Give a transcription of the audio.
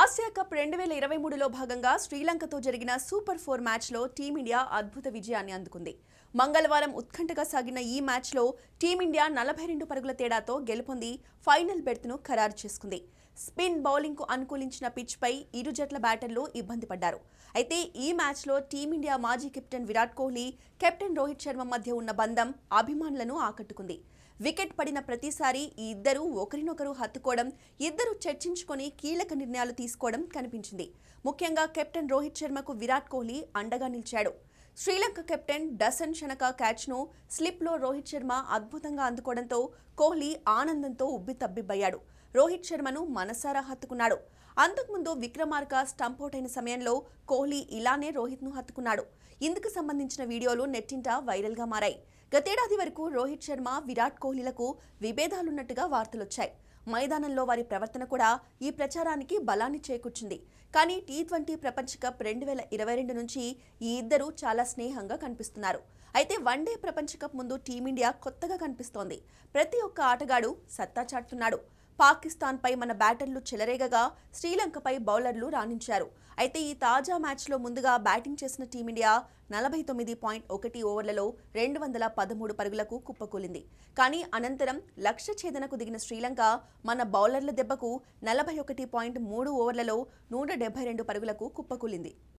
Asia cup రెండు వేల ఇరవై మూడులో భాగంగా శ్రీలంకతో జరిగిన సూపర్ ఫోర్ మ్యాచ్లో టీమిండియా అద్భుత విజయాన్ని అందుకుంది మంగళవారం ఉత్కంఠగా సాగిన ఈ మ్యాచ్లో టీమిండియా నలభై రెండు పరుగుల తేడాతో గెలుపొంది ఫైనల్ బెర్త్ను ఖరారు చేసుకుంది స్పిన్ బౌలింగ్కు అనుకూలించిన పిచ్ పై ఇరు జట్ల బ్యాటర్లు ఇబ్బంది పడ్డారు అయితే ఈ మ్యాచ్లో టీమిండియా మాజీ కెప్టెన్ విరాట్ కోహ్లీ కెప్టెన్ రోహిత్ శర్మ మధ్య ఉన్న బంధం అభిమానులను ఆకట్టుకుంది వికెట్ పడిన ప్రతిసారి ఈ ఇద్దరు ఒకరినొకరు హత్తుకోవడం ఇద్దరు చర్చించుకొని కీలక నిర్ణయాలు తీసుకోవడం కనిపించింది ముఖ్యంగా కెప్టెన్ రోహిత్ శర్మకు విరాట్ కోహ్లీ అండగా నిలిచాడు శ్రీలంక కెప్టెన్ డసన్ షనక క్యాచ్ను స్లిప్లో రోహిత్ శర్మ అద్భుతంగా అందుకోవడంతో కోహ్లీ ఆనందంతో ఉబ్బితబ్బిబ్బయ్యాడు రోహిత్ శర్మను మనసారా హత్తుకున్నాడు అంతకుముందు విక్రమార్క స్టంప్ అవుట్ అయిన సమయంలో కోహ్లీ ఇలానే రోహిత్ను హత్తుకున్నాడు ఇందుకు సంబంధించిన వీడియోలు నెట్టింట వైరల్గా మారాయి గతేడాది వరకు రోహిత్ శర్మ విరాట్ కోహ్లీలకు విభేదాలున్నట్టుగా వార్తలొచ్చాయి మైదానంలో వారి ప్రవర్తన కూడా ఈ ప్రచారానికి బలాన్ని చేకూర్చింది కానీ టీ ట్వంటీ ప్రపంచ కప్ రెండు వేల ఇరవై రెండు నుంచి ఈ ఇద్దరు చాలా స్నేహంగా కనిపిస్తున్నారు అయితే వన్డే ప్రపంచ కప్ ముందు టీమిండియా కొత్తగా కనిపిస్తోంది ప్రతి ఒక్క ఆటగాడు సత్తా చాటుతున్నాడు పాకిస్తాన్పై మన బ్యాటర్లు చెలరేగగా శ్రీలంకపై బౌలర్లు రాణించారు అయితే ఈ తాజా మ్యాచ్లో ముందుగా బ్యాటింగ్ చేసిన టీమిండియా నలభై తొమ్మిది పాయింట్ ఒకటి ఓవర్లలో రెండు వందల పదమూడు పరుగులకు కుప్పకూలింది కానీ అనంతరం లక్ష ఛేదనకు దిగిన శ్రీలంక మన బౌలర్ల దెబ్బకు నలభై ఒకటి పాయింట్ మూడు ఓవర్లలో నూట డెబ్బై రెండు పరుగులకు కుప్పకూలింది